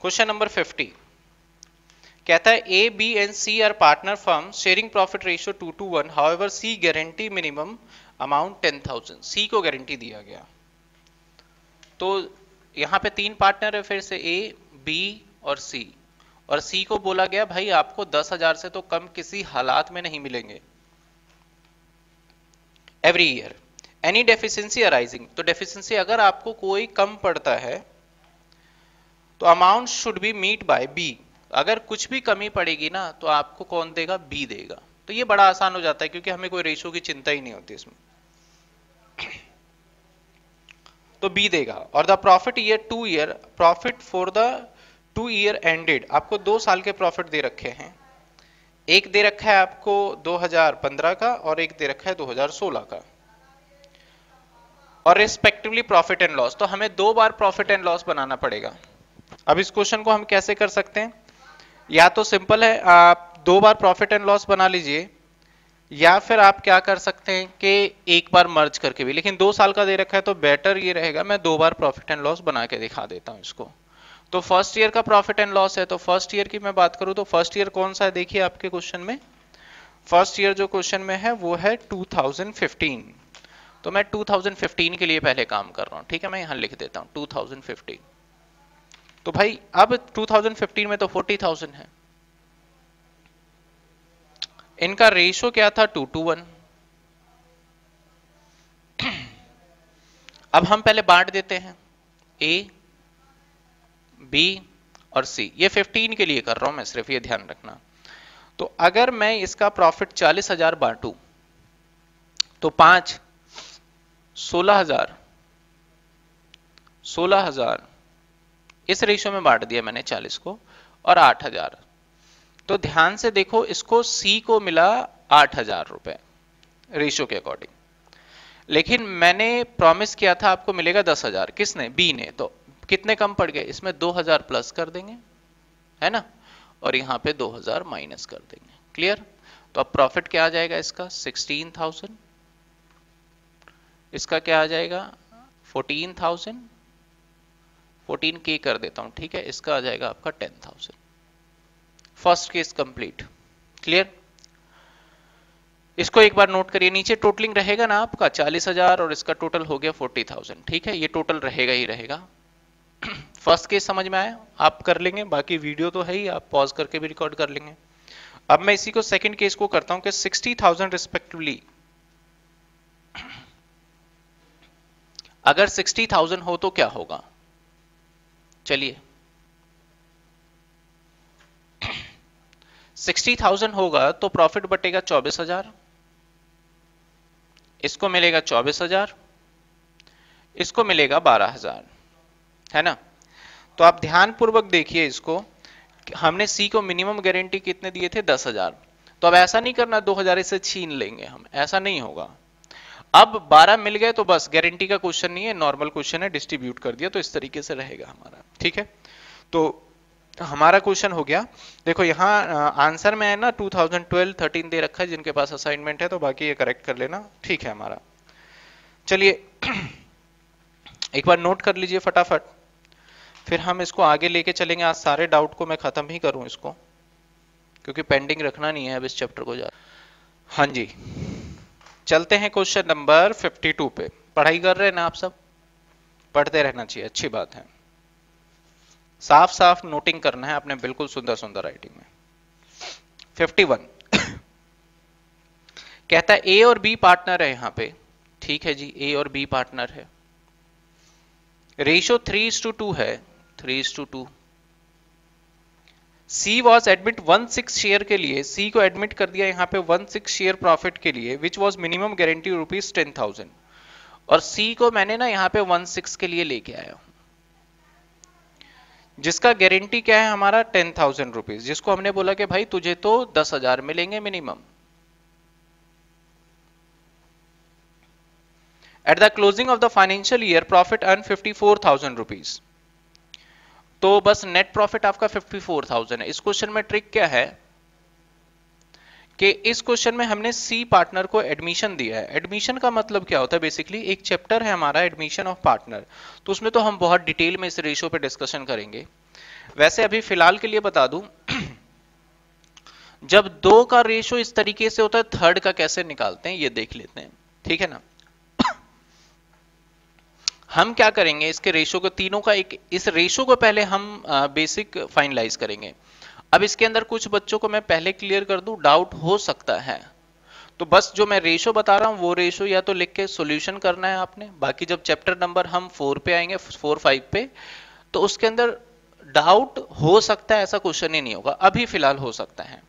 question number 50 कहता है A B and C R partner firm sharing profit ratio two two one however C guarantee minimum amount ten thousand C को guarantee दिया गया तो यहां पे तीन पार्टनर है फिर से ए बी और सी और सी को बोला गया भाई आपको दस हजार से तो कम किसी हालात में नहीं मिलेंगे every year any deficiency arising तो डेफिशिएंसी अगर आपको कोई कम पड़ता है तो amount should be meet by B अगर कुछ भी कमी पड़ेगी ना तो आपको कौन देगा बी देगा तो ये बड़ा आसान हो जाता है क्योंकि हमें कोई रेशो की चिंता ही नहीं होती इसमें तो बी देगा और the profit year to year profit for the two year ended आपको दो साल के प्रॉफिट दे रखे हैं एक दे रखा है आपको 2015 का और एक दे रखा है 2016 का और रिस्पेक्टिवली प्रॉफिट एंड लॉस तो हमें दो बार प्रॉफिट एंड लॉस बनाना पड़ेगा अब इस क्वेश्चन को हम कैसे कर सकते हैं या तो सिंपल है आप दो बार प्रॉफिट एंड लॉस बना लीजिए या फिर आप क्या कर सकते हैं कि एक बार मर्ज करके भी लेकिन दो साल का दे रखा है तो बेटर ये रहेगा मैं दो बार प्रॉफिट एंड लॉस बना के दिखा देता हूँ इसको तो फर्स्ट ईयर का प्रॉफिट एंड लॉस है तो फर्स्ट ईयर की मैं बात करूं तो फर्स्ट ईयर कौन सा है देखिए आपके क्वेश्चन में फर्स्ट ईयर जो क्वेश्चन में है वो है 2015 तो मैं 2015 के लिए पहले काम कर रहा हूँ ठीक है मैं यहाँ लिख देता हूँ 2015 तो भाई अब 2015 में तो 40,000 है इनका रेशो क्या था टू टू वन अब हम पहले बांट देते हैं ए बी और सी ये 15 के लिए कर रहा हूं मैं सिर्फ ये ध्यान रखना तो अगर मैं इसका प्रॉफिट 40,000 बांटू तो पांच सोलह हजार सोलह हजार इस रेशो में बांट दिया मैंने चालीस को और आठ हजार तो ध्यान से देखो इसको सी को मिला आठ हजार रुपए रेशो के अकॉर्डिंग लेकिन मैंने प्रॉमिस किया था आपको मिलेगा दस हजार किसने बी ने तो कितने कम पड़ गए इसमें दो हजार प्लस कर देंगे है ना और यहां पे दो हजार माइनस कर देंगे क्लियर तो अब प्रॉफिट क्या आ जाएगा इसका सिक्सटीन थाउजेंड इसका क्या आ जाएगा फोर्टीन थाउजेंड फोर्टीन के कर देता हूं ठीक है इसका आ जाएगा आपका ten thousand first case complete clear इसको एक बार नोट करिए नीचे टोटलिंग रहेगा ना आपका चालीस हजार और इसका टोटल हो गया फोर्टी थाउजेंड ठीक है ये टोटल रहेगा ही रहेगा फर्स्ट केस समझ में आया आप कर लेंगे बाकी वीडियो तो है ही आप पॉज करके भी रिकॉर्ड कर लेंगे अब मैं इसी को सेकंड केस को करता हूं कि सिक्सटी थाउजेंड रिस्पेक्टिवली अगर सिक्सटी थाउजेंड हो तो क्या होगा चलिए 60,000 होगा तो प्रॉफिट बटेगा 24,000 इसको मिलेगा 24,000 इसको मिलेगा 12,000 है ना तो आप ध्यान पूर्वक देखिए इसको हमने सी को मिनिमम गारंटी कितने दिए थे 10,000 तो अब ऐसा नहीं करना 2,000 इसे छीन लेंगे हम ऐसा नहीं होगा अब 12 मिल गए तो बस गारंटी का क्वेश्चन नहीं है नॉर्मल क्वेश्चन है डिस्ट्रीब्यूट कर दिया तो इस तरीके से रहेगा हमारा ठीक है तो हमारा क्वेश्चन हो गया देखो यहाँ आंसर में है ना 2012 13 दे रखा है जिनके पास असाइनमेंट है तो बाकी ये करेक्ट कर लेना ठीक है हमारा चलिए एक बार नोट कर लीजिए फटाफट फिर हम इसको आगे लेके चलेंगे आज सारे डाउट को मैं खत्म ही करूं इसको क्योंकि पेंडिंग रखना नहीं है अब इस चैप्टर को जा हाँ जी चलते हैं क्वेश्चन नंबर 52 पे पढ़ाई कर रहे हैं ना आप सब पढ़ते रहना चाहिए अच्छी बात है साफ साफ नोटिंग करना है आपने बिल्कुल सुंदर सुंदर राइटिंग में 51 कहता है ए और बी पार्टनर है यहां पे ठीक है जी ए और बी पार्टनर है रेशो थ्री इज टू है three two two C was admit one six share के लिए सी को एडमिट कर दिया यहाँ पे वन सिक्स शेयर प्रॉफिट के लिए which was minimum guarantee rupees ten thousand और सी को मैंने ना यहाँ पे वन सिक्स के लिए लेके आया हूं जिसका गारंटी क्या है हमारा टेन थाउजेंड रुपीज जिसको हमने बोला कि भाई तुझे तो दस हजार मिलेंगे minimum at the closing of the financial year profit earn fifty four thousand rupees तो बस नेट प्रॉफिट आपका 54,000 है इस क्वेश्चन में ट्रिक क्या है कि इस क्वेश्चन में हमने सी पार्टनर को एडमिशन दिया है एडमिशन का मतलब क्या होता है बेसिकली एक चैप्टर है हमारा एडमिशन ऑफ पार्टनर तो उसमें तो हम बहुत डिटेल में इस रेशियो पे डिस्कशन करेंगे वैसे अभी फिलहाल के लिए बता दूं जब दो का रेशियो इस तरीके से होता है थर्ड का कैसे निकालते हैं ये देख लेते हैं ठीक है ना हम क्या करेंगे इसके रेशो को तीनों का एक इस रेशो को पहले हम बेसिक फाइनलाइज करेंगे अब इसके अंदर कुछ बच्चों को मैं पहले क्लियर कर दूं डाउट हो सकता है तो बस जो मैं रेशो बता रहा हूं वो रेशो या तो लिख के सोल्यूशन करना है आपने बाकी जब चैप्टर नंबर हम फोर पे आएंगे फोर फाइव पे तो उसके अंदर डाउट हो सकता है ऐसा क्वेश्चन ही नहीं होगा अभी फिलहाल हो सकता है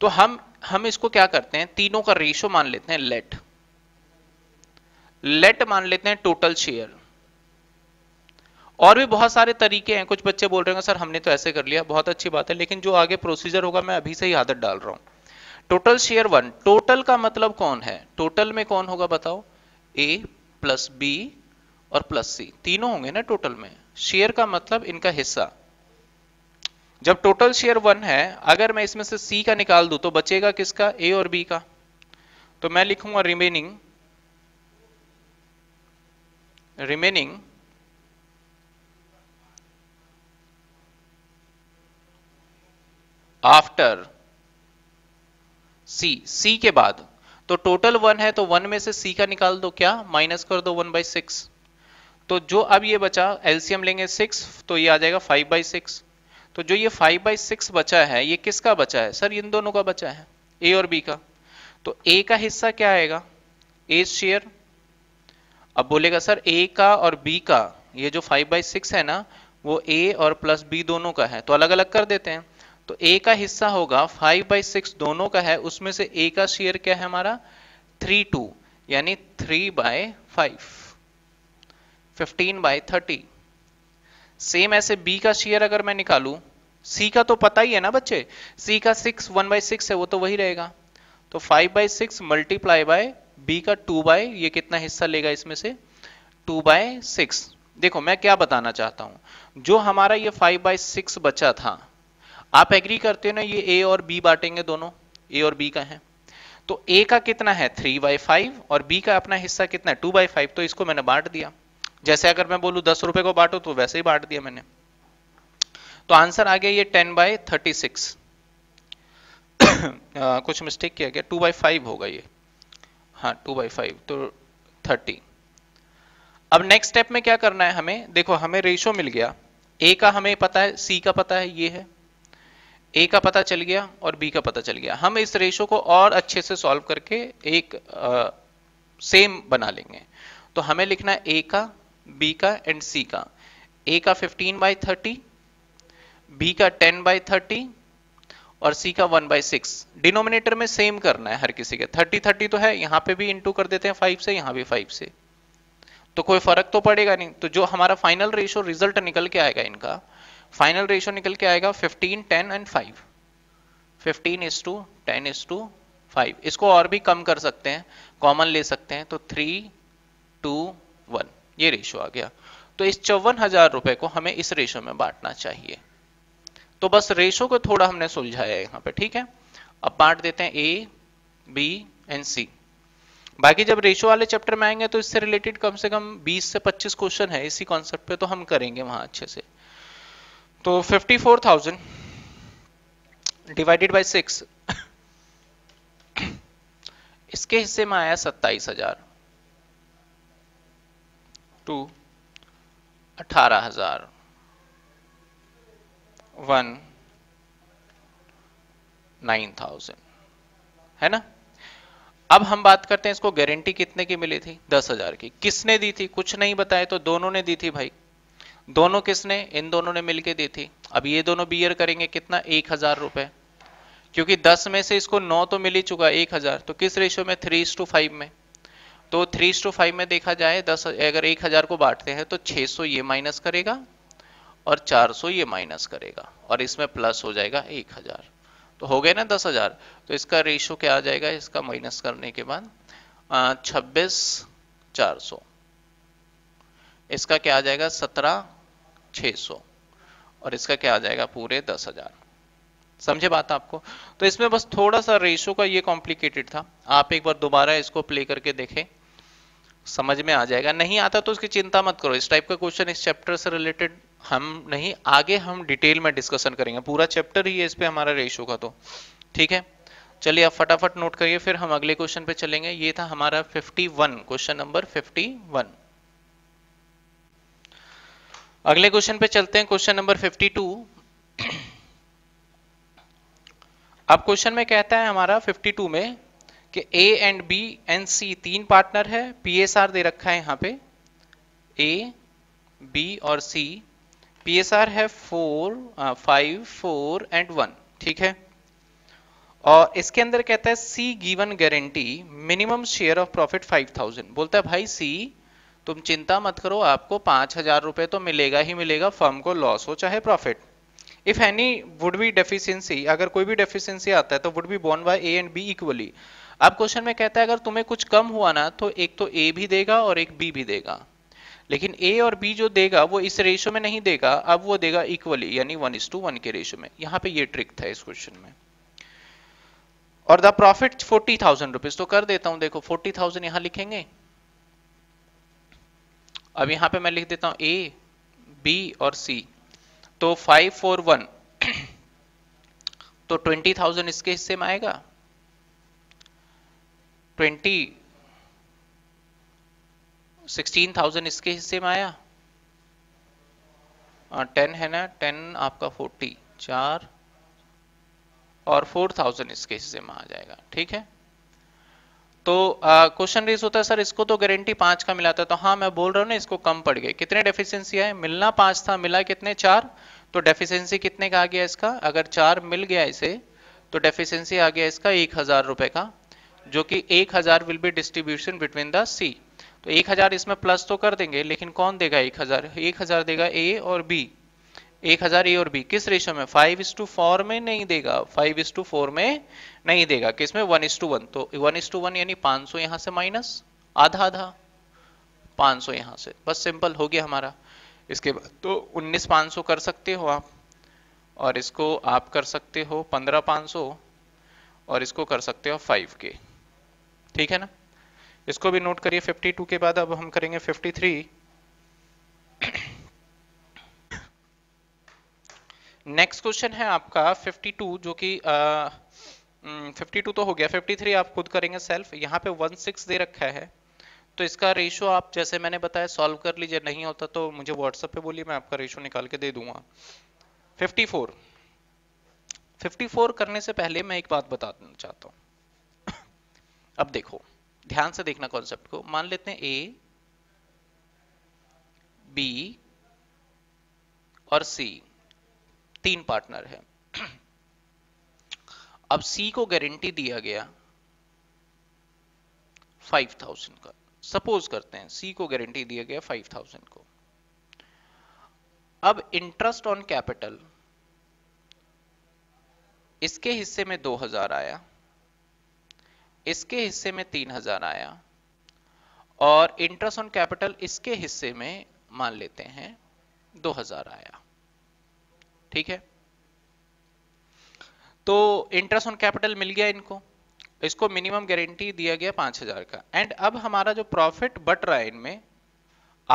तो हम हम इसको क्या करते हैं तीनों का रेशो मान लेते हैं लेट लेट मान लेते हैं टोटल शेयर और भी बहुत सारे तरीके हैं कुछ बच्चे बोल रहे हैं सर हमने तो ऐसे कर लिया बहुत अच्छी बात है लेकिन जो आगे प्रोसीजर होगा मैं अभी से ही आदत डाल रहा हूं टोटल शेयर वन टोटल का मतलब कौन है टोटल में कौन होगा बताओ ए प्लस बी और प्लस सी तीनों होंगे ना टोटल में शेयर का मतलब इनका हिस्सा जब टोटल शेयर वन है अगर मैं इसमें से सी का निकाल दू तो बचेगा किसका ए और बी का तो मैं लिखूंगा remaining remaining after C C के बाद तो टोटल वन है तो वन में से सी का निकाल दो क्या माइनस कर दो वन बाई सिक्स तो जो अब ये बचा एलसीएम लेंगे सिक्स तो ये आ जाएगा फाइव बाई सिक्स तो जो ये फाइव बाई सिक्स बचा है ये किसका बचा है सर इन दोनों का बचा है ए और बी का तो ए का हिस्सा क्या आएगा ए शेयर अब बोलेगा सर ए का और बी का ये जो फाइव बाई सिक्स है ना वो ए और प्लस बी दोनों का है तो अलग अलग कर देते हैं तो ए का हिस्सा होगा फाइव बाई सिक्स दोनों का है उसमें से ए का शेयर क्या है हमारा थ्री टू यानी three by five fifteen by thirty same ऐसे बी का शेयर अगर मैं निकालू सी का तो पता ही है ना बच्चे सी का सिक्स वन बाई सिक्स है वो तो वही रहेगा तो five by six multiply by B का टू बाय ये कितना हिस्सा लेगा इसमें से टू बाय सिक्स देखो मैं क्या बताना चाहता हूं जो हमारा ये फाइव बाई सिक्स बचा था आप एग्री करते हो ना ये ए और बी बांटेंगे दोनों ए और बी का है तो ए का कितना है थ्री बाई फाइव और बी का अपना हिस्सा कितना है टू बाई फाइव तो इसको मैंने बांट दिया जैसे अगर मैं बोलू दस रुपए को बांटो तो वैसे ही बांट दिया मैंने तो आंसर आ गया ये टेन बाय थर्टी सिक्स कुछ मिस्टेक किया गया टू बाई फाइव होगा ये हाँ टू बाई फाइव तो थर्टी अब नेक्स्ट स्टेप में क्या करना है हमें देखो हमें रेशो मिल गया ए का हमें पता है सी का पता है ये है ए का पता चल गया और बी का पता चल गया हम इस रेशो को और अच्छे से सॉल्व करके एक आ, सेम बना लेंगे तो हमें लिखना ए का बी का एंड सी का ए का 15 बाई थर्टी बी का 10 बाई थर्टी और सी का 1 बाई सिक्स डिनोमिनेटर में सेम करना है हर किसी के 30 30 तो है यहाँ पे भी इंटू कर देते हैं 5 से यहाँ भी 5 से तो कोई फर्क तो पड़ेगा नहीं तो जो हमारा फाइनल रेशो रिजल्ट निकल के आएगा इनका फाइनल रेशो निकल के आएगा 15 10 and 5 15 is to ten is to five इसको और भी कम कर सकते हैं कॉमन ले सकते हैं तो थ्री टू वन ये रेशो आ गया तो इस चौवन हजार रुपए को हमें इस रेशो में बांटना चाहिए तो बस रेशो को थोड़ा हमने सुलझाया यहाँ पे ठीक है अब बांट देते हैं ए बी एंड सी बाकी जब रेशो वाले चैप्टर में आएंगे तो इससे रिलेटेड कम से कम 20 से 25 क्वेश्चन है इसी कॉन्सेप्ट पे तो हम करेंगे वहां अच्छे से तो 54,000 डिवाइडेड बाय सिक्स इसके हिस्से में आया 27,000 टू 18,000 वन थाउजेंड है ना अब हम बात करते हैं इसको गारंटी कितने की मिली थी 10,000 की किसने दी थी कुछ नहीं बताए तो दोनों ने दी थी भाई दोनों किसने इन दोनों ने मिलके दी थी अब ये दोनों बियर करेंगे कितना एक हजार रुपए क्योंकि दस में से इसको नौ तो मिल ही चुका एक हजार तो किस रेशियो में थ्री टू फाइव में तो थ्री टू फाइव में देखा जाए दस अगर एक हजार को बांटते हैं तो 600 ये माइनस करेगा और 400 ये माइनस करेगा और इसमें प्लस हो जाएगा एक हजार तो हो गए ना दस हजार तो इसका रेशो क्या आ जाएगा इसका माइनस करने के बाद छब्बीस चार सौ इसका क्या आ जाएगा सत्रह 600 और इसका क्या आ जाएगा पूरे दस हजार समझे बात आपको तो इसमें बस थोड़ा सा रेशो का ये कॉम्प्लिकेटेड था आप एक बार दोबारा इसको प्ले करके देखें समझ में आ जाएगा नहीं आता तो उसकी चिंता मत करो इस टाइप का क्वेश्चन इस चैप्टर से रिलेटेड हम नहीं आगे हम डिटेल में डिस्कशन करेंगे पूरा चैप्टर ही है इस पर हमारा रेशो का तो ठीक है चलिए आप फटाफट नोट करिए फिर हम अगले क्वेश्चन पे चलेंगे ये था हमारा 51 क्वेश्चन नंबर 51 अगले क्वेश्चन पे चलते हैं क्वेश्चन नंबर 52 अब क्वेश्चन में कहता है हमारा 52 में कि A and B and C तीन पार्टनर है पीएसआर दे रखा है यहां पे ए बी और सी पीएसआर है four five four and one ठीक है और इसके अंदर कहता है C given guarantee minimum share of profit 5000 बोलता है भाई सी तुम चिंता मत करो आपको पांच हजार रुपए तो मिलेगा ही मिलेगा फर्म को लॉस हो चाहे profit if any would be deficiency अगर कोई भी डेफिशिएंसी आता है तो would be borne by A and B equally अब क्वेश्चन में कहता है अगर तुम्हें कुछ कम हुआ ना तो एक तो ए भी देगा और एक बी भी देगा लेकिन ए और बी जो देगा वो इस रेशो में नहीं देगा अब वो देगा इक्वली यानी वन इज टू वन के रेशो में यहाँ पे ये ट्रिक था इस क्वेश्चन में और the profit forty thousand rupees तो कर देता हूं देखो फोर्टी थाउजेंड यहां लिखेंगे अब यहां पे मैं लिख देता हूं ए बी और सी तो फाइव फोर वन तो ट्वेंटी थाउजेंड इसके हिस्से में आएगा ट्वेंटी सिक्सटीन थाउजेंड इसके हिस्से में आया टेन हाँ, है ना टेन आपका फोर्टी चार और फोर थाउजेंड इसके हिस्से में आ जाएगा ठीक है तो क्वेश्चन रेस होता है सर इसको तो गारंटी पांच का मिला था तो हाँ मैं बोल रहा हूँ ना इसको कम पड़ गए कितने डेफिशिएंसी है मिलना पांच था मिला कितने चार तो डेफिशिएंसी कितने का आ गया इसका अगर चार मिल गया इसे तो डेफिशिएंसी आ गया इसका एक हजार रुपए का जो कि एक हजार will be distribution between the C तो एक हजार इसमें प्लस तो कर देंगे लेकिन कौन देगा एक हजार एक हजार देगा ए और बी एक हजार ए और बी किस रेशो में फाइव इस टू फोर में नहीं देगा फाइव इज टू फोर में नहीं देगा किस में वन इस टू वन तो वन इज टू वन यानी पांच सौ यहां से माइनस आधा आधा पांच सौ यहां से बस सिंपल हो गया हमारा इसके बाद तो उन्नीस पांच सौ कर सकते हो आप और इसको आप कर सकते हो पंद्रह पाँच सौ और इसको कर सकते हो फाइव के ठीक है ना इसको भी नोट करिए फिफ्टी टू के बाद अब हम करेंगे फिफ्टी थ्री नेक्स्ट क्वेश्चन है आपका 52 जो कि फिफ्टी हम्म, टू तो हो गया 53 आप खुद करेंगे सेल्फ यहाँ पे 16 दे रखा है तो इसका रेशो आप जैसे मैंने बताया सॉल्व कर लीजिए नहीं होता तो मुझे व्हाट्सएप पे बोलिए मैं आपका रेशो निकाल के दे दूंगा 54 54 करने से पहले मैं एक बात बताना चाहता हूँ अब देखो ध्यान से देखना कॉन्सेप्ट को मान लेते हैं ए बी और सी तीन पार्टनर है अब सी को गारंटी दिया गया 5000 का सपोज करते हैं सी को गारंटी दिया गया 5000 को अब इंटरेस्ट ऑन कैपिटल इसके हिस्से में 2000 आया इसके हिस्से में 3000 आया और इंटरेस्ट ऑन कैपिटल इसके हिस्से में मान लेते हैं 2000 आया ठीक है तो इंटरेस्ट ऑन कैपिटल मिल गया इनको इसको मिनिमम गारंटी दिया गया पांच हजार का एंड अब हमारा जो प्रॉफिट बट रहा है इनमें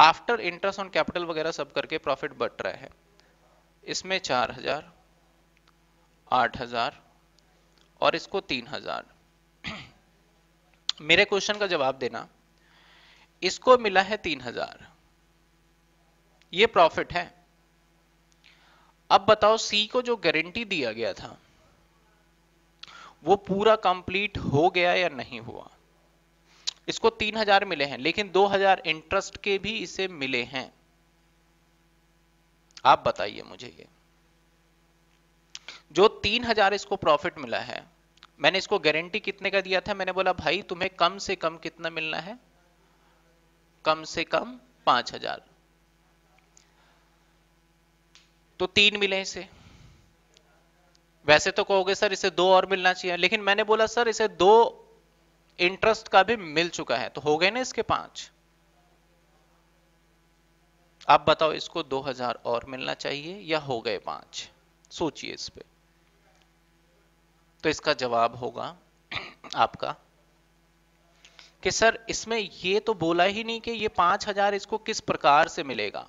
आफ्टर इंटरेस्ट ऑन कैपिटल वगैरह सब करके प्रॉफिट बट रहा है इसमें चार हजार आठ हजार और इसको तीन हजार मेरे क्वेश्चन का जवाब देना इसको मिला है तीन हजार ये प्रॉफिट है अब बताओ सी को जो गारंटी दिया गया था वो पूरा कंप्लीट हो गया या नहीं हुआ इसको 3000 मिले हैं लेकिन 2000 इंटरेस्ट के भी इसे मिले हैं आप बताइए मुझे ये जो 3000 इसको प्रॉफिट मिला है मैंने इसको गारंटी कितने का दिया था मैंने बोला भाई तुम्हें कम से कम कितना मिलना है कम से कम 5000 तो तीन मिले इसे वैसे तो कहोगे सर इसे दो और मिलना चाहिए लेकिन मैंने बोला सर इसे दो इंटरेस्ट का भी मिल चुका है तो हो गए ना इसके पांच आप बताओ इसको 2000 और मिलना चाहिए या हो गए पांच सोचिए इस पे तो इसका जवाब होगा आपका कि सर इसमें ये तो बोला ही नहीं कि ये पांच हजार इसको किस प्रकार से मिलेगा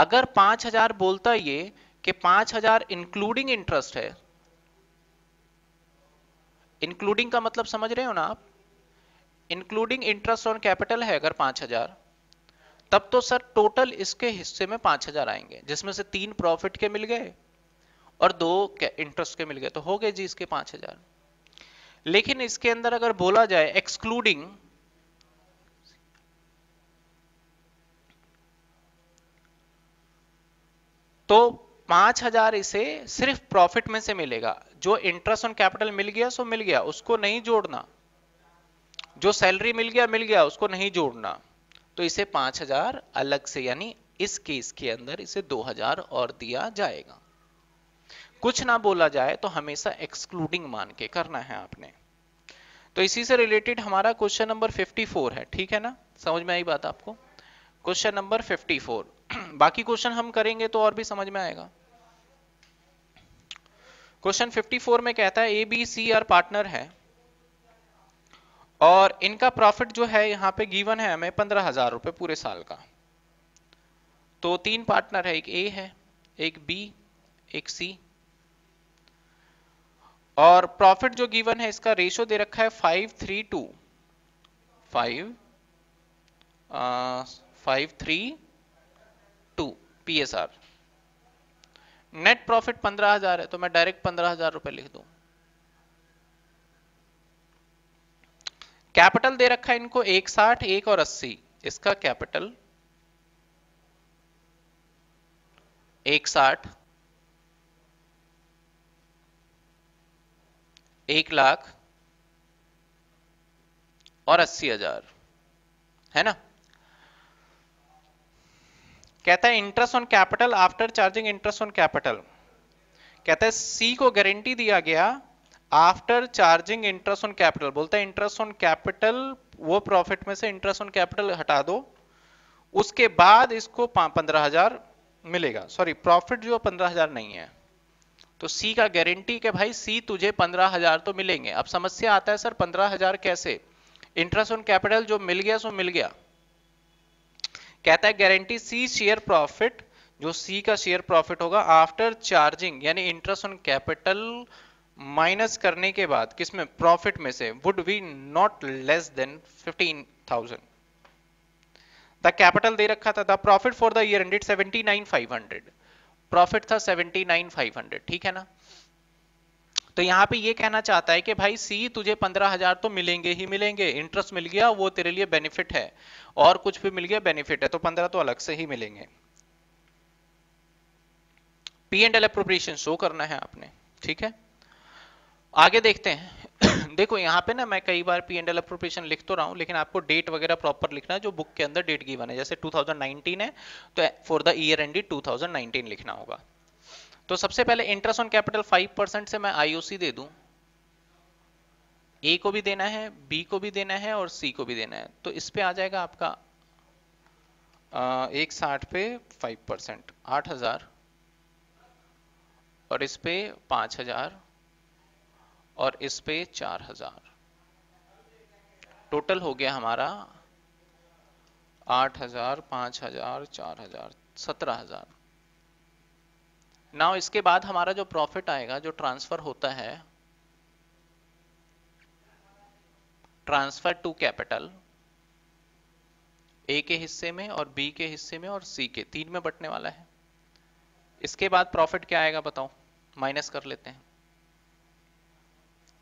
अगर पांच हजार बोलता ये कि पांच हजार इंक्लूडिंग इंटरेस्ट है इंक्लूडिंग का मतलब समझ रहे हो ना आप इंक्लूडिंग इंटरेस्ट ऑन कैपिटल है अगर पांच हजार तब तो सर टोटल इसके हिस्से में पांच हजार आएंगे जिसमें से तीन प्रॉफिट के मिल गए और दो इंटरेस्ट के मिल गए तो हो गए जी इसके पांच हजार लेकिन इसके अंदर अगर बोला जाए एक्सक्लूडिंग तो पांच हजार इसे सिर्फ प्रॉफिट में से मिलेगा जो इंटरेस्ट ऑन कैपिटल मिल गया सो मिल गया उसको नहीं जोड़ना जो सैलरी मिल गया मिल गया उसको नहीं जोड़ना तो इसे पांच हजार अलग से यानी इस केस के अंदर इसे दो हजार और दिया जाएगा कुछ ना बोला जाए तो हमेशा एक्सक्लूडिंग मान के करना है आपने तो इसी से रिलेटेड हमारा क्वेश्चन नंबर 54 है ठीक है ना समझ में आई बात आपको क्वेश्चन नंबर 54 बाकी क्वेश्चन हम करेंगे तो और भी समझ में आएगा क्वेश्चन 54 में कहता है A B C R partner है और इनका प्रॉफिट जो है यहाँ पे गिवन है हमें पंद्रह हजार रुपए पूरे साल का तो तीन पार्टनर है एक ए है एक बी एक सी और प्रॉफिट जो गिवन है इसका रेशियो दे रखा है five three two five five three PSR net profit पंद्रह हजार है तो मैं डायरेक्ट पंद्रह हजार रुपए लिख दू कैपिटल दे रखा है इनको एक साठ एक और अस्सी इसका कैपिटल एक साठ एक लाख और अस्सी हजार है ना कहता है interest on capital after charging interest on capital कहता है सी को गारंटी दिया गया after charging interest on capital बोलता है इंटरेस्ट ऑन कैपिटल वो प्रॉफिट में से इंटरेस्ट ऑन कैपिटल हटा दो उसके बाद इसको पंद्रह हजार मिलेगा सॉरी प्रॉफिट जो पंद्रह हजार नहीं है तो सी का गारंटी के भाई सी तुझे पंद्रह हजार तो मिलेंगे अब समस्या आता है सर पंद्रह हजार कैसे इंटरेस्ट ऑन कैपिटल जो मिल गया सो मिल गया कहता है गारंटी सी शेयर प्रॉफिट जो सी का शेयर प्रॉफिट होगा आफ्टर चार्जिंग यानी इंटरेस्ट ऑन कैपिटल माइनस करने के बाद किसमें प्रॉफिट में से would be not less than thousand the capital दे रखा था the profit for the year ended hundred profit था सेवेंटी नाइन फाइव हंड्रेड ठीक है ना तो यहाँ पे ये कहना चाहता है कि भाई सी तुझे पंद्रह हजार तो मिलेंगे ही मिलेंगे इंटरेस्ट मिल गया वो तेरे लिए बेनिफिट है और कुछ भी मिल गया बेनिफिट है तो पंद्रह तो अलग से ही मिलेंगे P and L appropriation show करना है आपने ठीक है आगे देखते हैं देखो यहाँ पे ना मैं कई बार पी एंड एल अप्रोप्रिएशन लिख तो रहा हूँ लेकिन आपको डेट वगैरह प्रॉपर लिखना है जो बुक के अंदर डेट गिवन है जैसे 2019 है तो फॉर द ईयर एंडी 2019 लिखना होगा तो सबसे पहले इंटरेस्ट ऑन कैपिटल 5 परसेंट से मैं आईओसी दे दूं ए को भी देना है बी को भी देना है और सी को भी देना है तो इस पे आ जाएगा आपका एक साठ पे 5 परसेंट आठ हजार और इस पे पांच हजार और इस पे चार हजार टोटल हो गया हमारा आठ हजार पांच हजार चार हजार सत्रह हजार नाउ इसके बाद हमारा जो प्रॉफिट आएगा जो ट्रांसफर होता है ट्रांसफर टू कैपिटल ए के हिस्से में और बी के हिस्से में और सी के तीन में बटने वाला है इसके बाद प्रॉफिट क्या आएगा बताओ माइनस कर लेते हैं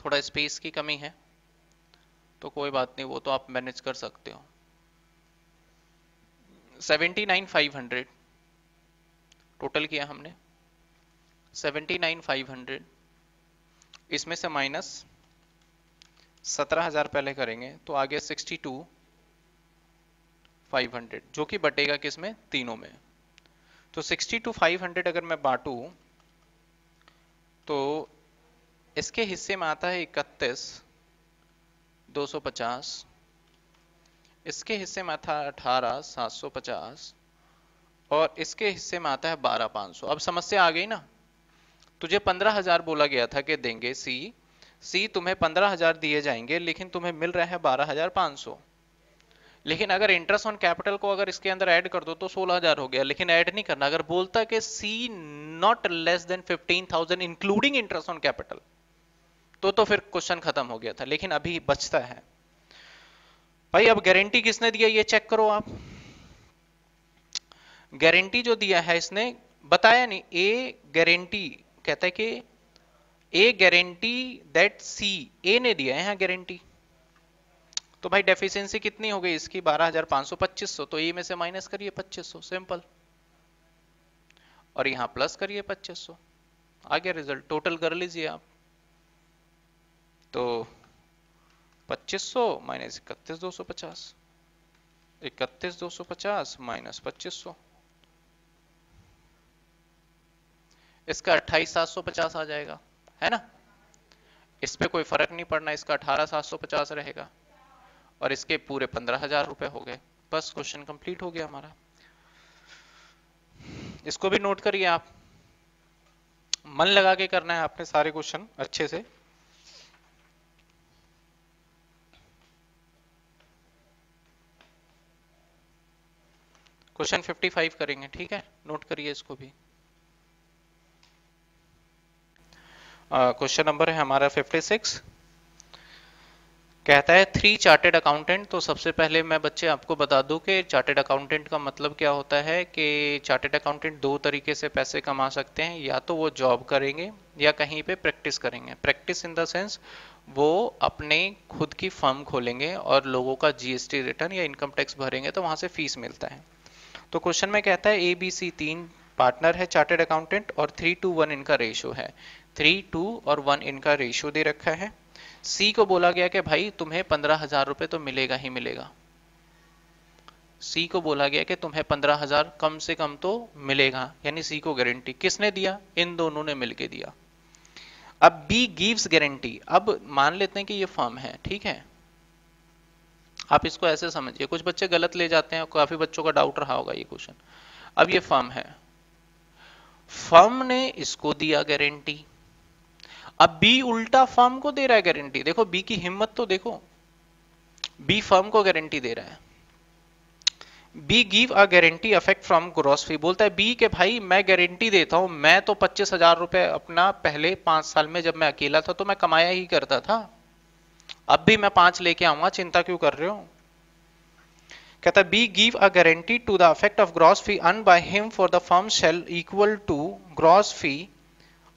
थोड़ा स्पेस की कमी है तो कोई बात नहीं वो तो आप मैनेज कर सकते हो 79,500 टोटल किया हमने सेवेंटी नाइन फाइव हंड्रेड इसमें से माइनस सत्रह हज़ार पहले करेंगे तो आगे 62,500 सिक्सटी टू फाइव हंड्रेड जो कि बटेगा किस में तीनों में तो सिक्सटी टू फाइव हंड्रेड अगर मैं बांटू तो इसके हिस्से में आता है इकतीस दो सौ पचास इसके हिस्से में आता है अठारह सात सौ पचास और इसके हिस्से में आता है बारह सौ अब समस्या आ गई ना तुझे पंद्रह हजार बोला गया था कि देंगे सी सी तुम्हें पंद्रह हजार दिए जाएंगे लेकिन तुम्हें मिल रहे हैं बारह हजार पांच सौ लेकिन अगर इंटरेस्ट ऑन कैपिटल को अगर इसके अंदर ऐड कर दो तो सोलह हजार हो गया लेकिन ऐड नहीं करना अगर बोलता कि C not less than fifteen thousand including interest on capital तो तो फिर क्वेश्चन खत्म हो गया था लेकिन अभी बचता है भाई अब गारंटी किसने दिया ये चेक करो आप गारंटी जो दिया है इसने बताया नहीं ए गारंटी कहता है कि ए गारंटी दैट सी ए ने दिया है यहाँ गारंटी तो भाई डेफिशिएंसी कितनी हो गई इसकी 12,500 तो ए में से माइनस करिए 2500 सिंपल और यहां प्लस करिए 2500 आ गया रिजल्ट टोटल कर लीजिए आप तो 2500 माइनस इकतीस दो सौ पचास इकतीस दो सौ पचास माइनस पच्चीस सौ इसका अट्ठाईस सात सौ पचास आ जाएगा है ना इस पर कोई फर्क नहीं पड़ना इसका अठारह सात सौ पचास रहेगा और इसके पूरे पंद्रह हजार रुपए हो गए बस क्वेश्चन कंप्लीट हो गया हमारा इसको भी नोट करिए आप मन लगा के करना है आपने सारे क्वेश्चन अच्छे से क्वेश्चन 55 करेंगे ठीक है नोट करिए इसको भी क्वेश्चन नंबर है हमारा 56 कहता है थ्री चार्टेड अकाउंटेंट तो सबसे पहले मैं बच्चे आपको बता दूं कि चार्टेड अकाउंटेंट का मतलब क्या होता है कि चार्टेड अकाउंटेंट दो तरीके से पैसे कमा सकते हैं या तो वो जॉब करेंगे या कहीं पे प्रैक्टिस करेंगे प्रैक्टिस इन द सेंस वो अपने खुद की फर्म खोलेंगे और लोगों का जीएसटी रिटर्न या इनकम टैक्स भरेंगे तो वहां से फीस मिलता है तो क्वेश्चन में कहता है ए बी सी तीन पार्टनर है चार्टेड अकाउंटेंट और थ्री टू वन इनका रेशो है थ्री टू और वन इनका रेशियो दे रखा है सी को बोला गया कि भाई तुम्हें पंद्रह हजार रुपये तो मिलेगा ही मिलेगा सी को बोला गया कि तुम्हें पंद्रह हजार कम से कम तो मिलेगा यानी सी को गारंटी किसने दिया इन दोनों ने मिलके दिया अब बी गिव्स गारंटी अब मान लेते हैं कि ये फर्म है ठीक है आप इसको ऐसे समझिए कुछ बच्चे गलत ले जाते हैं काफी बच्चों का डाउट रहा होगा ये क्वेश्चन अब ये फर्म है फर्म ने इसको दिया गारंटी अब बी उल्टा फर्म को दे रहा है गारंटी देखो बी की हिम्मत तो देखो बी फर्म को गारंटी दे रहा है B give a guarantee affect from gross fee बोलता है बी के भाई मैं गारंटी देता हूं मैं तो पच्चीस हजार रुपए अपना पहले पांच साल में जब मैं अकेला था तो मैं कमाया ही करता था अब भी मैं पांच लेके आऊंगा चिंता क्यों कर रहे हो कहता B give a guarantee to the affect of gross fee अन by him for the firm shall equal to gross fee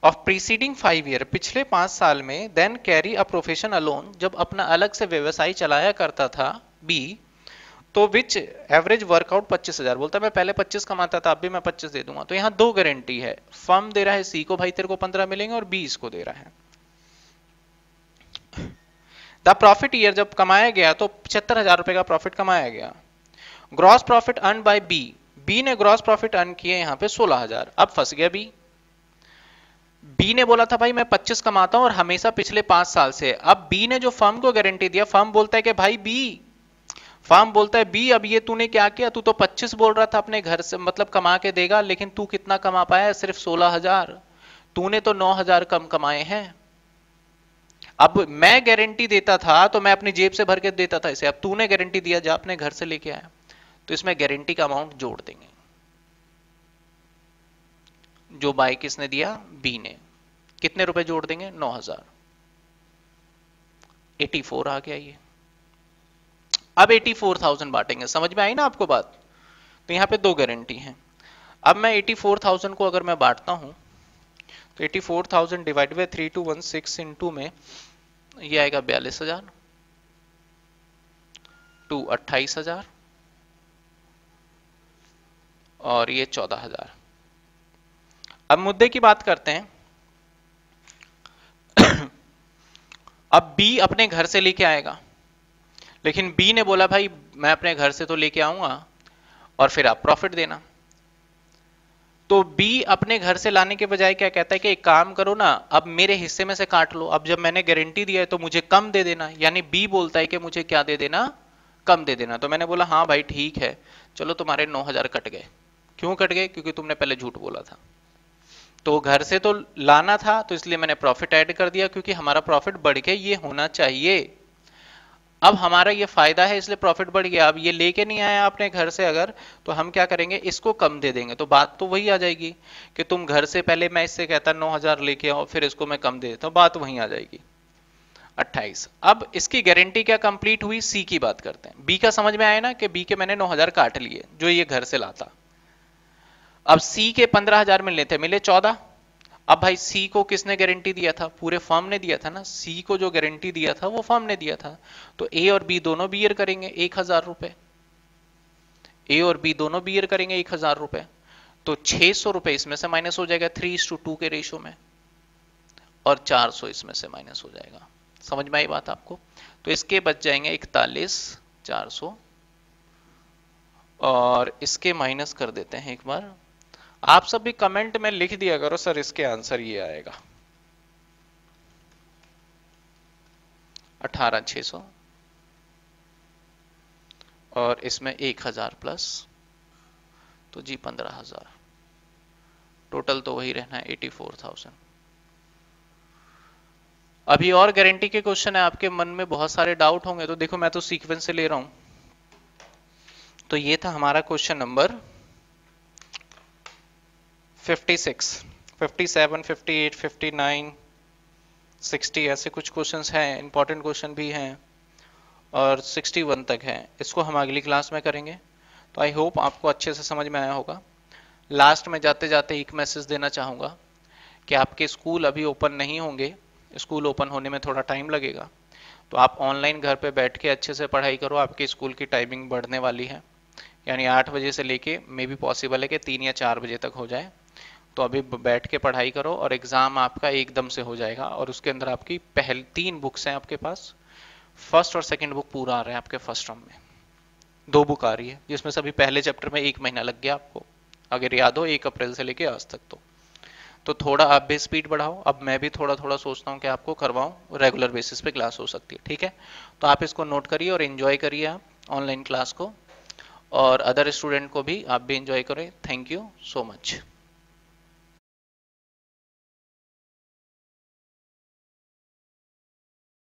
of preceding five year पिछले पांच साल में then carry a profession alone जब अपना अलग से व्यवसाय चलाया करता था बी तो विच एवरेज वर्कआउट पच्चीस हजार बोलता मैं पहले पच्चीस कमाता था अब भी मैं पच्चीस दे दूंगा तो यहां दो गारंटी है फर्म दे रहा है सी को भाई तेरे को पंद्रह मिलेंगे और बी इसको दे रहा है द प्रॉफिट ईयर जब कमाया गया तो पचहत्तर हजार रुपए का प्रॉफिट कमाया गया gross profit earn by B B ने ग्रॉस प्रॉफिट अर्न किया यहाँ पे सोलह हजार अब फंस गया बी बी ने बोला था भाई मैं 25 कमाता हूं और हमेशा पिछले पांच साल से अब बी ने जो फर्म को गारंटी दिया फर्म बोलता है कि भाई बी फार्म बोलता है बी अब ये तूने क्या किया तू तो 25 बोल रहा था अपने घर से मतलब कमा के देगा लेकिन तू कितना कमा पाया है सिर्फ हजार तूने तो नौ हजार कम कमाए हैं अब मैं गारंटी देता था तो मैं अपनी जेब से भर के देता था इसे अब तूने गारंटी दिया जा अपने घर से लेके आया तो इसमें गारंटी का अमाउंट जोड़ देंगे जो बाय किसने दिया बी ने कितने रुपए जोड़ देंगे नौ हजार एटी फोर आ गया ये अब एटी फोर थाउजेंड बांटेंगे समझ में आई ना आपको बात तो यहां पे दो गारंटी हैं अब मैं 84000 को अगर मैं बांटता हूँ तो eighty four thousand divide by three two one six two में ये आएगा बयालीस हजार टू अट्ठाईस हजार और ये चौदह हजार अब मुद्दे की बात करते हैं अब बी अपने घर से लेके आएगा लेकिन बी ने बोला भाई मैं अपने घर से तो लेके आऊंगा और फिर आप प्रॉफिट देना तो बी अपने घर से लाने के बजाय क्या कहता है कि एक काम करो ना अब मेरे हिस्से में से काट लो अब जब मैंने गारंटी दिया है तो मुझे कम दे देना यानी बी बोलता है कि मुझे क्या दे देना कम दे देना तो मैंने बोला हाँ भाई ठीक है चलो तुम्हारे नौ हजार कट गए क्यों कट गए क्योंकि तुमने पहले झूठ बोला था तो घर से तो लाना था तो इसलिए मैंने प्रॉफिट ऐड कर दिया क्योंकि हमारा प्रॉफिट बढ़ के ये होना चाहिए अब हमारा ये फायदा है इसलिए प्रॉफिट बढ़ गया अब ये लेके नहीं आया आपने घर से अगर तो हम क्या करेंगे इसको कम दे देंगे तो बात तो वही आ जाएगी कि तुम घर से पहले मैं इससे कहता नौ हजार लेके आओ फिर इसको मैं कम दे देता हूँ बात वही आ जाएगी 28 अब इसकी गारंटी क्या कंप्लीट हुई सी की बात करते हैं बी का समझ में आया ना कि बी के मैंने 9000 काट लिए जो ये घर से लाता अब सी के पंद्रह हजार मिलने थे मिले चौदह अब भाई सी को किसने गारंटी दिया था पूरे फॉर्म ने दिया था ना सी को जो गारंटी दिया था वो फॉर्म ने दिया था तो ए और बी दोनों बियर करेंगे एक हजार रुपए ए और बी दोनों बियर करेंगे एक हजार रुपए तो छह सौ रुपए इसमें से माइनस हो जाएगा थ्री टू टू के रेशो में और चार सौ इसमें से माइनस हो जाएगा समझ में आई बात आपको तो इसके बच जाएंगे इकतालीस चार सौ और इसके माइनस कर देते हैं एक बार आप सब भी कमेंट में लिख दिया करो सर इसके आंसर ये आएगा अठारह सौ और इसमें एक हजार प्लस तो जी पंद्रह हजार टोटल तो वही रहना है एटी फोर थाउजेंड अभी और गारंटी के क्वेश्चन है आपके मन में बहुत सारे डाउट होंगे तो देखो मैं तो सीक्वेंस से ले रहा हूं तो ये था हमारा क्वेश्चन नंबर 56, 60 ऐसे कुछ क्वेश्चंस हैं इंपॉर्टेंट क्वेश्चन भी हैं और 61 तक हैं इसको हम अगली क्लास में करेंगे तो आई होप आपको अच्छे से समझ में आया होगा लास्ट में जाते जाते एक मैसेज देना चाहूँगा कि आपके स्कूल अभी ओपन नहीं होंगे स्कूल ओपन होने में थोड़ा टाइम लगेगा तो आप ऑनलाइन घर पे बैठ के अच्छे से पढ़ाई करो आपके स्कूल की टाइमिंग बढ़ने वाली है यानी आठ बजे से लेके मे बी पॉसिबल है कि तीन या चार बजे तक हो जाए तो अभी बैठ के पढ़ाई करो और एग्ज़ाम आपका एकदम से हो जाएगा और उसके अंदर आपकी पहल तीन बुक्स हैं आपके पास फर्स्ट और सेकेंड बुक पूरा आ रहा है आपके फर्स्ट टर्म में दो बुक आ रही है जिसमें सभी पहले चैप्टर में एक महीना लग गया आपको अगर याद हो एक अप्रैल से लेके आज तक तो तो थोड़ा आप भी स्पीड बढ़ाओ अब मैं भी थोड़ा थोड़ा सोचता हूँ कि आपको करवाऊँ रेगुलर बेसिस पे क्लास हो सकती है ठीक है तो आप इसको नोट करिए और इन्जॉय करिए आप ऑनलाइन क्लास को और अदर स्टूडेंट को भी आप भी इंजॉय करें थैंक यू सो मच